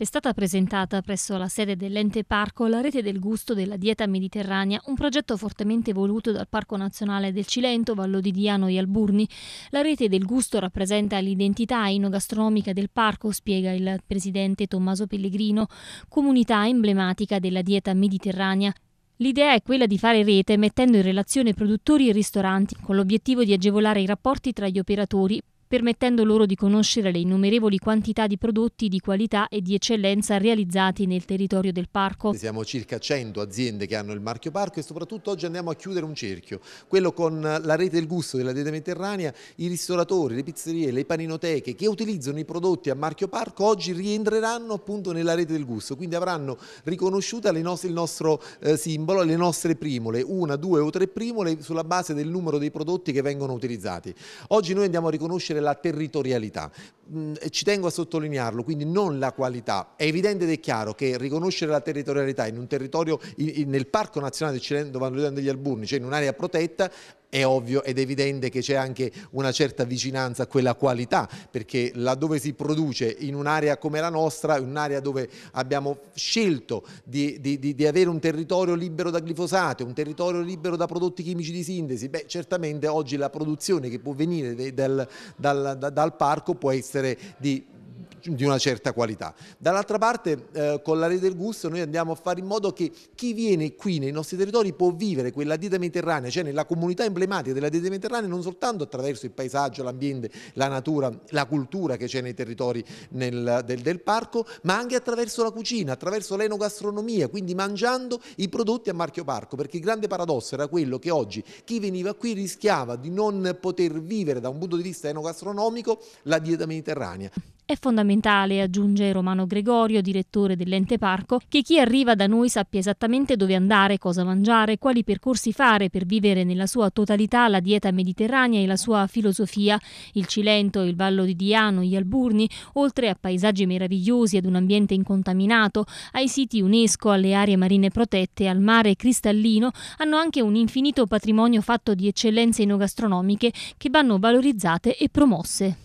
È stata presentata presso la sede dell'ente parco la rete del gusto della dieta mediterranea, un progetto fortemente voluto dal Parco Nazionale del Cilento, Vallo di Diano e Alburni. La rete del gusto rappresenta l'identità enogastronomica del parco, spiega il presidente Tommaso Pellegrino, comunità emblematica della dieta mediterranea. L'idea è quella di fare rete mettendo in relazione produttori e ristoranti, con l'obiettivo di agevolare i rapporti tra gli operatori, permettendo loro di conoscere le innumerevoli quantità di prodotti di qualità e di eccellenza realizzati nel territorio del parco. Siamo circa 100 aziende che hanno il marchio parco e soprattutto oggi andiamo a chiudere un cerchio, quello con la rete del gusto della Dede mediterranea, i ristoratori, le pizzerie, le paninoteche che utilizzano i prodotti a marchio parco oggi rientreranno appunto nella rete del gusto, quindi avranno riconosciuta nostre, il nostro eh, simbolo, le nostre primole, una, due o tre primole sulla base del numero dei prodotti che vengono utilizzati. Oggi noi andiamo a riconoscere la territorialità. Mm, ci tengo a sottolinearlo, quindi non la qualità. È evidente ed è chiaro che riconoscere la territorialità in un territorio, in, in, nel Parco Nazionale del Cilento Valoriano degli Alburni, cioè in un'area protetta, è ovvio ed evidente che c'è anche una certa vicinanza a quella qualità, perché laddove si produce in un'area come la nostra, in un'area dove abbiamo scelto di, di, di, avere un territorio libero da glifosate, un territorio libero da prodotti chimici di sintesi, beh certamente oggi la produzione che può venire dal, dal, dal parco può essere di di una certa qualità. Dall'altra parte eh, con la rete del gusto noi andiamo a fare in modo che chi viene qui nei nostri territori può vivere quella dieta mediterranea, cioè nella comunità emblematica della dieta mediterranea non soltanto attraverso il paesaggio, l'ambiente, la natura, la cultura che c'è nei territori nel, del, del parco, ma anche attraverso la cucina, attraverso l'enogastronomia, quindi mangiando i prodotti a marchio parco, perché il grande paradosso era quello che oggi chi veniva qui rischiava di non poter vivere da un punto di vista enogastronomico la dieta mediterranea. È fondamentale, aggiunge Romano Gregorio, direttore dell'ente parco, che chi arriva da noi sappia esattamente dove andare, cosa mangiare, quali percorsi fare per vivere nella sua totalità la dieta mediterranea e la sua filosofia. Il Cilento, il Vallo di Diano, gli Alburni, oltre a paesaggi meravigliosi ad un ambiente incontaminato, ai siti UNESCO, alle aree marine protette, al mare cristallino, hanno anche un infinito patrimonio fatto di eccellenze enogastronomiche che vanno valorizzate e promosse.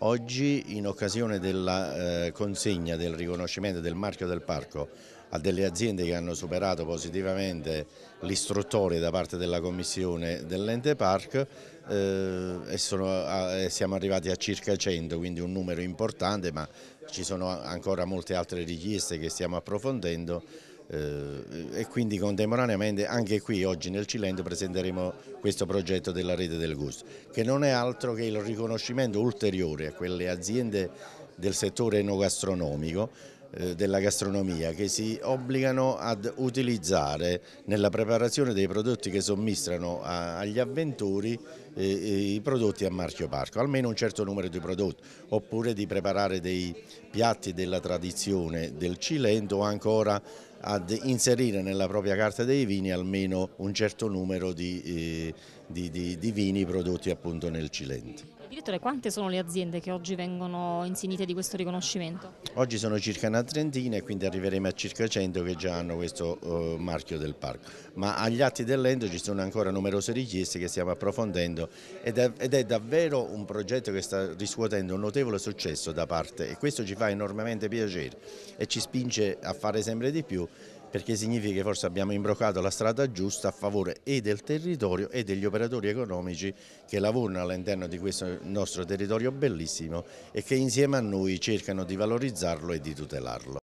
Oggi in occasione della eh, consegna del riconoscimento del marchio del parco a delle aziende che hanno superato positivamente l'istruttore da parte della commissione dell'ente park eh, e sono, eh, siamo arrivati a circa 100 quindi un numero importante ma ci sono ancora molte altre richieste che stiamo approfondendo eh, e quindi contemporaneamente anche qui oggi nel Cilento presenteremo questo progetto della rete del gusto che non è altro che il riconoscimento ulteriore a quelle aziende del settore enogastronomico eh, della gastronomia che si obbligano ad utilizzare nella preparazione dei prodotti che sommistrano agli avventori eh, i prodotti a marchio parco, almeno un certo numero di prodotti, oppure di preparare dei piatti della tradizione del Cilento o ancora ad inserire nella propria carta dei vini almeno un certo numero di, eh, di, di, di vini prodotti appunto nel Cilento. Direttore, quante sono le aziende che oggi vengono insignite di questo riconoscimento? Oggi sono circa una trentina e quindi arriveremo a circa 100 che già hanno questo uh, marchio del parco. Ma agli atti dell'Endo ci sono ancora numerose richieste che stiamo approfondendo ed è, ed è, davvero un progetto che sta riscuotendo un notevole successo da parte e questo ci fa enormemente piacere e ci spinge a fare sempre di più perché significa che forse abbiamo imbrocato la strada giusta a favore e del territorio e degli operatori economici che lavorano all'interno di questo nostro territorio bellissimo e che insieme a noi cercano di valorizzarlo e di tutelarlo.